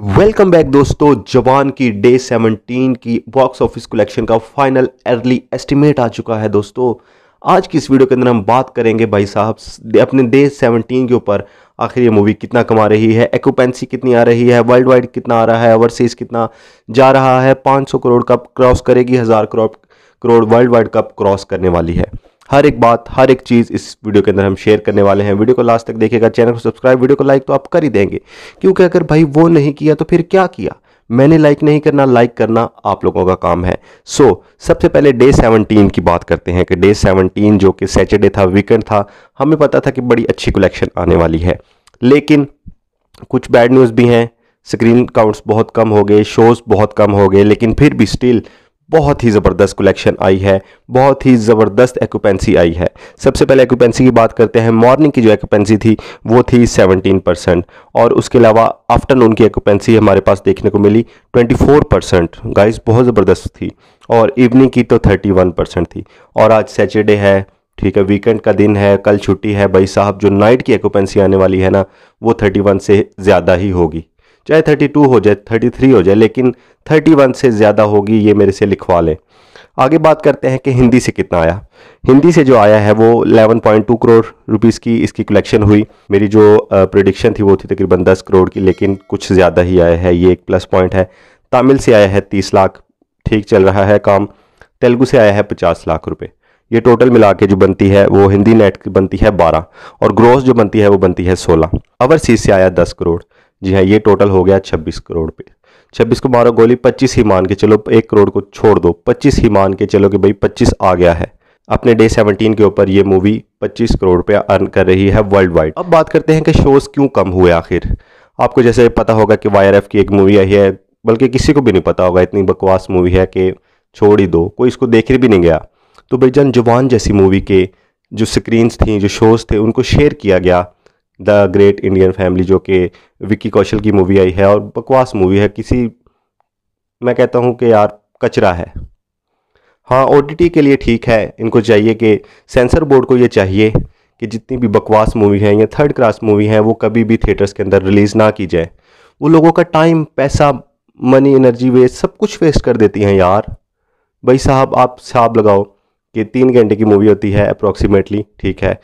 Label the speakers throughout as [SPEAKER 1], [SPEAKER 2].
[SPEAKER 1] welcome back दोस्तों जवान की डे 17 की बॉक्स ऑफिस कलेक्शन का फाइनल अर्ली एस्टिमेट आ चुका है दोस्तों आज की इस वीडियो के अंदर हम बात करेंगे भाई साहब अपने डे 17 के ऊपर आखिर ये मूवी कितना कमा रही है एक्यूपेंसी कितनी आ रही है वर्ल्ड वाइड कितना आ रहा है ओवरसीज कितना जा रहा है 500 करोड़ कप क्रॉस करेगी हज़ार crore crore worldwide cup cross करने वाली है हर एक बात हर एक चीज़ इस वीडियो के अंदर हम शेयर करने वाले हैं वीडियो को लास्ट तक देखिएगा चैनल को सब्सक्राइब वीडियो को लाइक तो आप कर ही देंगे क्योंकि अगर भाई वो नहीं किया तो फिर क्या किया मैंने लाइक नहीं करना लाइक करना आप लोगों का काम है सो so, सबसे पहले डे 17 की बात करते हैं कि डे 17 जो कि सैटरडे था वीकेंड था हमें पता था कि बड़ी अच्छी कलेक्शन आने वाली है लेकिन कुछ बैड न्यूज़ भी हैं स्क्रीन काउंट्स बहुत कम हो गए शोज़ बहुत कम हो गए लेकिन फिर भी स्टिल बहुत ही ज़बरदस्त कलेक्शन आई है बहुत ही ज़बरदस्त एक्यूपेंसी आई है सबसे पहले एक्यूपेंसी की बात करते हैं मॉर्निंग की जो एक्यूपेंसी थी वो थी 17 परसेंट और उसके अलावा आफ्टरनून की एक्यूपेंसी हमारे पास देखने को मिली 24 परसेंट गाइस बहुत ज़बरदस्त थी और इवनिंग की तो 31 परसेंट थी और आज सैटरडे है ठीक है वीकेंड का दिन है कल छुट्टी है भाई साहब जो नाइट की एक्यूपेंसी आने वाली है ना वो थर्टी से ज़्यादा ही होगी चाहे 32 हो जाए 33 हो जाए लेकिन 31 से ज़्यादा होगी ये मेरे से लिखवा लें आगे बात करते हैं कि हिंदी से कितना आया हिंदी से जो आया है वो 11.2 करोड़ रुपीस की इसकी कलेक्शन हुई मेरी जो प्रोडिक्शन थी वो थी तकरीबन 10 करोड़ की लेकिन कुछ ज़्यादा ही आया है ये एक प्लस पॉइंट है तमिल से आया है तीस लाख ठीक चल रहा है काम तेलुगु से आया है पचास लाख रुपये ये टोटल मिला के जो बनती है वो हिंदी नेट की बनती है बारह और ग्रोस जो बनती है वो बनती है सोलह सीज से आया दस करोड़ जी हाँ ये टोटल हो गया छब्बीस करोड़ पे छब्बीस को मारो गोली पच्चीस ही मान के चलो एक करोड़ को छोड़ दो पच्चीस ही मान के चलो कि भाई पच्चीस आ गया है अपने डे 17 के ऊपर ये मूवी 25 करोड़ रुपया अर्न कर रही है वर्ल्ड वाइड अब बात करते हैं कि शोज़ क्यों कम हुए आखिर आपको जैसे पता होगा कि वाई की एक मूवी आई है बल्कि किसी को भी नहीं पता होगा इतनी बकवास मूवी है कि छोड़ ही दो कोई इसको देख भी नहीं गया तो भाई जन जवान जैसी मूवी के जो स्क्रीन्स थी जो शोज़ थे उनको शेयर किया गया द ग्रेट इंडियन फैमिली जो कि विक्की कौशल की मूवी आई है और बकवास मूवी है किसी मैं कहता हूँ कि यार कचरा है हाँ ओ के लिए ठीक है इनको चाहिए कि सेंसर बोर्ड को ये चाहिए कि जितनी भी बकवास मूवी हैं या थर्ड क्लास मूवी हैं वो कभी भी थिएटर्स के अंदर रिलीज़ ना की जाए वो लोगों का टाइम पैसा मनी एनर्जी वेस्ट सब कुछ वेस्ट कर देती हैं यार भाई साहब आप हिसाब लगाओ कि तीन घंटे की मूवी होती है अप्रॉक्सीमेटली ठीक है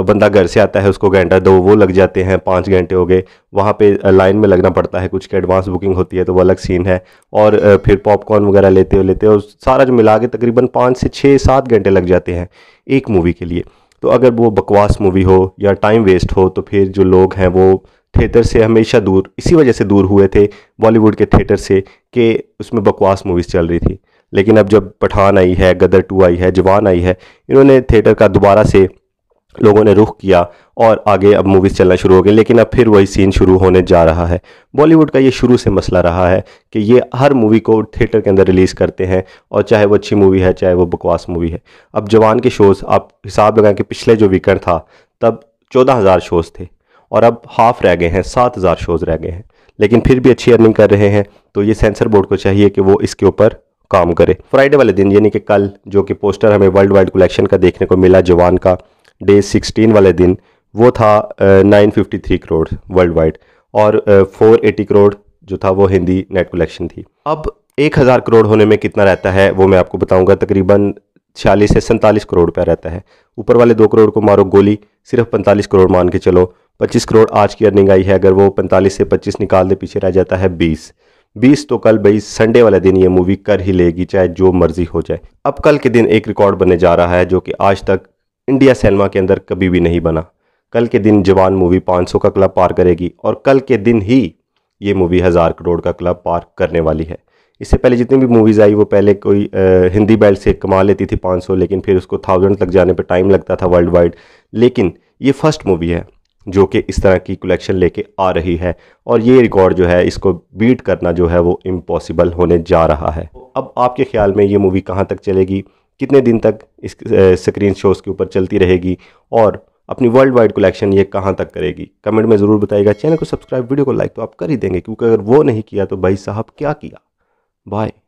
[SPEAKER 1] बंदा घर से आता है उसको घंटा दो वो लग जाते हैं पाँच घंटे हो गए वहाँ पे लाइन में लगना पड़ता है कुछ के एडवांस बुकिंग होती है तो वो अलग सीन है और फिर पॉपकॉर्न वगैरह लेते हो लेते हो सारा जो मिला के तकरीबन पाँच से छः सात घंटे लग जाते हैं एक मूवी के लिए तो अगर वो बकवास मूवी हो या टाइम वेस्ट हो तो फिर जो लोग हैं वो थिएटर से हमेशा दूर इसी वजह से दूर हुए थे बॉलीवुड के थिएटर से कि उसमें बकवास मूवीज़ चल रही थी लेकिन अब जब पठान आई है गदर टू आई है जवान आई है इन्होंने थिएटर का दोबारा से लोगों ने रुख किया और आगे अब मूवीज़ चलना शुरू हो गई लेकिन अब फिर वही सीन शुरू होने जा रहा है बॉलीवुड का ये शुरू से मसला रहा है कि ये हर मूवी को थिएटर के अंदर रिलीज़ करते हैं और चाहे वो अच्छी मूवी है चाहे वो बकवास मूवी है अब जवान के शोज़ आप हिसाब लगाएं कि पिछले जो वीकेंड था तब चौदह हज़ार शोज़ थे और अब हाफ रह गए हैं सात हज़ार शोज़ रह गए हैं लेकिन फिर भी अच्छी अर्निंग कर रहे हैं तो ये सेंसर बोर्ड को चाहिए कि वो इसके ऊपर काम करे फ्राइडे वाले दिन यानी कि कल जो कि पोस्टर हमें वर्ल्ड वाइड कलेक्शन का देखने को मिला जवान का डे 16 वाले दिन वो था nine fifty three crore worldwide और फोर एटी करोड़ जो था वो हिंदी नेट कलेक्शन थी अब एक हज़ार करोड़ होने में कितना रहता है वो मैं आपको बताऊंगा तकरीबन छियालीस से सैंतालीस करोड़ रुपया रहता है ऊपर वाले दो करोड़ को मारो गोली सिर्फ पैंतालीस करोड़ मान के चलो पच्चीस करोड़ आज की अर्निंग आई है अगर वो पैंतालीस से पच्चीस निकाल दे पीछे रह जाता है बीस बीस तो कल भाई संडे वाले दिन ये मूवी कर ही लेगी चाहे जो मर्जी हो जाए अब कल के दिन एक रिकॉर्ड बनने जा रहा है जो कि आज तक इंडिया सिनेमा के अंदर कभी भी नहीं बना कल के दिन जवान मूवी 500 का क्लब पार करेगी और कल के दिन ही ये मूवी हज़ार करोड़ का क्लब पार करने वाली है इससे पहले जितनी भी मूवीज़ आई वो पहले कोई आ, हिंदी बेल्ट से कमा लेती थी 500 लेकिन फिर उसको थाउजेंड तक जाने पर टाइम लगता था वर्ल्ड वाइड लेकिन ये फर्स्ट मूवी है जो कि इस तरह की कलेक्शन लेके आ रही है और ये रिकॉर्ड जो है इसको बीट करना जो है वो इम्पॉसिबल होने जा रहा है अब आपके ख्याल में ये मूवी कहाँ तक चलेगी कितने दिन तक इस स्क्रीन शोज़ के ऊपर चलती रहेगी और अपनी वर्ल्ड वाइड कलेक्शन ये कहाँ तक करेगी कमेंट में ज़रूर बताएगा चैनल को सब्सक्राइब वीडियो को लाइक तो आप कर ही देंगे क्योंकि अगर वो नहीं किया तो भाई साहब क्या किया बाय